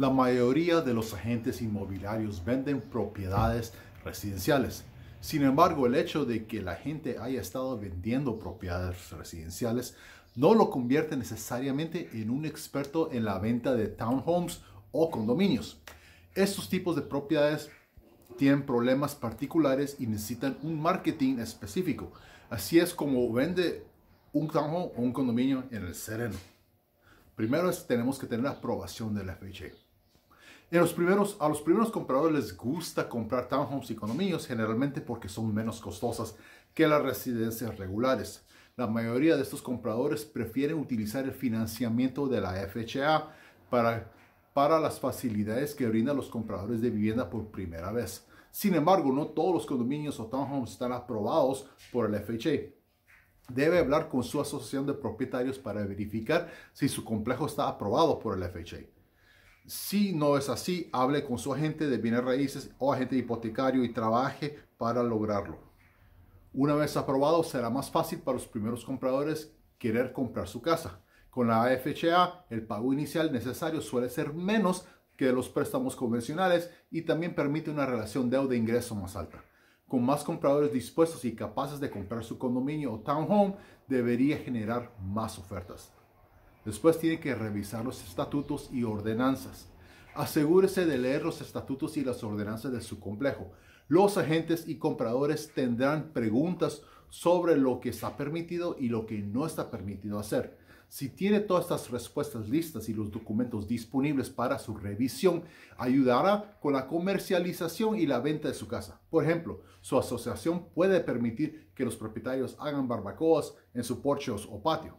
La mayoría de los agentes inmobiliarios venden propiedades residenciales. Sin embargo, el hecho de que la gente haya estado vendiendo propiedades residenciales no lo convierte necesariamente en un experto en la venta de townhomes o condominios. Estos tipos de propiedades tienen problemas particulares y necesitan un marketing específico. Así es como vende un townhome o un condominio en el sereno. Primero tenemos que tener la aprobación del FHA a los primeros compradores les gusta comprar townhomes y condominios generalmente porque son menos costosas que las residencias regulares. La mayoría de estos compradores prefieren utilizar el financiamiento de la FHA para, para las facilidades que brindan los compradores de vivienda por primera vez. Sin embargo, no todos los condominios o townhomes están aprobados por el FHA. Debe hablar con su asociación de propietarios para verificar si su complejo está aprobado por el FHA. Si no es así, hable con su agente de bienes raíces o agente hipotecario y trabaje para lograrlo. Una vez aprobado, será más fácil para los primeros compradores querer comprar su casa. Con la AFHA, el pago inicial necesario suele ser menos que los préstamos convencionales y también permite una relación deuda-ingreso más alta. Con más compradores dispuestos y capaces de comprar su condominio o townhome, debería generar más ofertas. Después tiene que revisar los estatutos y ordenanzas. Asegúrese de leer los estatutos y las ordenanzas de su complejo. Los agentes y compradores tendrán preguntas sobre lo que está permitido y lo que no está permitido hacer. Si tiene todas estas respuestas listas y los documentos disponibles para su revisión, ayudará con la comercialización y la venta de su casa. Por ejemplo, su asociación puede permitir que los propietarios hagan barbacoas en sus porches o patio.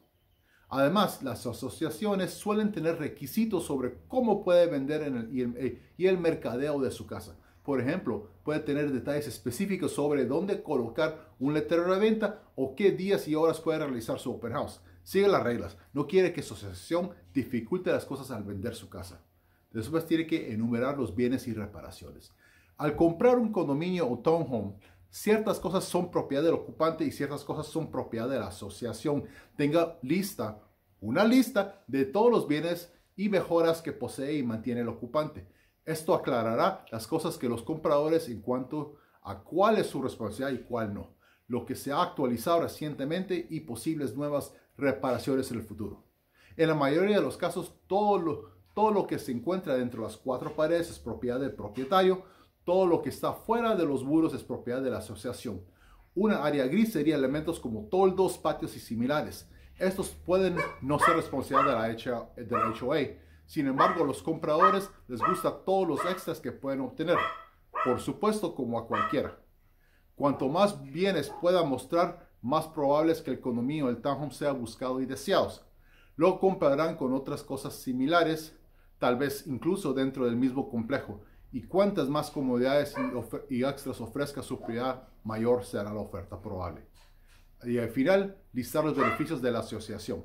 Además, las asociaciones suelen tener requisitos sobre cómo puede vender y, el, eh, y, el, mercadeo de su casa. Por ejemplo, puede tener detalles específicos sobre dónde colocar un letrero de venta o qué días y horas puede realizar su open house. Sigue las reglas. No quiere que su asociación dificulte las cosas al vender su casa. Después tiene que enumerar los bienes y reparaciones. Al comprar un condominio o townhome, ciertas cosas son propiedad del ocupante y ciertas cosas son propiedad de la asociación. Tenga lista, una lista de todos los bienes y mejoras que posee y mantiene el ocupante. Esto aclarará las cosas que los compradores en cuanto a cuál es su responsabilidad y cuál no, lo que se ha actualizado recientemente y posibles nuevas reparaciones en el futuro. En la mayoría de los casos, todo lo, todo lo que se encuentra dentro de las cuatro paredes es propiedad del propietario, todo lo que está fuera de los muros es propiedad de la asociación. Una área gris sería elementos como toldos, patios y similares. Estos pueden no ser responsabilidad de la HOA. Sin embargo, a los compradores les gusta todos los extras que pueden obtener. Por supuesto, como a cualquiera. Cuanto más bienes pueda mostrar, más probable es que el condominio o el townhome sea buscado y deseado. Lo compararán con otras cosas similares, tal vez incluso dentro del mismo complejo y cuantas más comodidades y, extras ofrezca su propiedad, mayor será la oferta probable. Y al final, listar los beneficios de la asociación.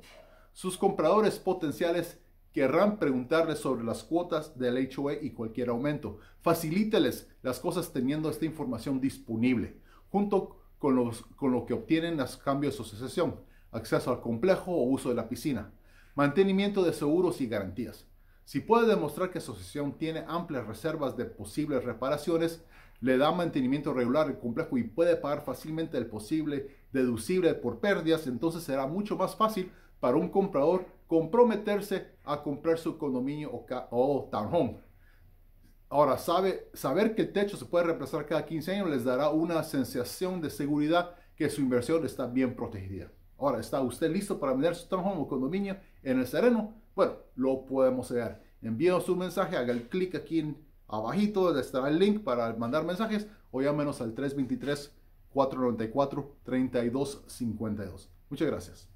Sus compradores potenciales querrán preguntarles sobre las cuotas del HOA e y cualquier aumento. Facilíteles las cosas teniendo esta información disponible, junto con, con lo que obtienen los cambios de asociación, acceso al complejo o uso de la piscina, mantenimiento de seguros y garantías. Si puede demostrar que su asociación tiene amplias reservas de posibles reparaciones, le da mantenimiento regular y complejo y puede pagar fácilmente el posible deducible por pérdidas, entonces será mucho más fácil para un comprador comprometerse a comprar su condominio o, tan townhome. Ahora, sabe, saber que el techo se puede reemplazar cada 15 años les dará una sensación de seguridad que su inversión está bien protegida. Ahora, ¿está usted listo para vender su townhome o condominio en el sereno? Bueno, lo podemos hacer. Envíenos un mensaje, haga el clic aquí en, abajito donde estará el link para mandar mensajes o llámenos al 323 494 3252. Muchas gracias.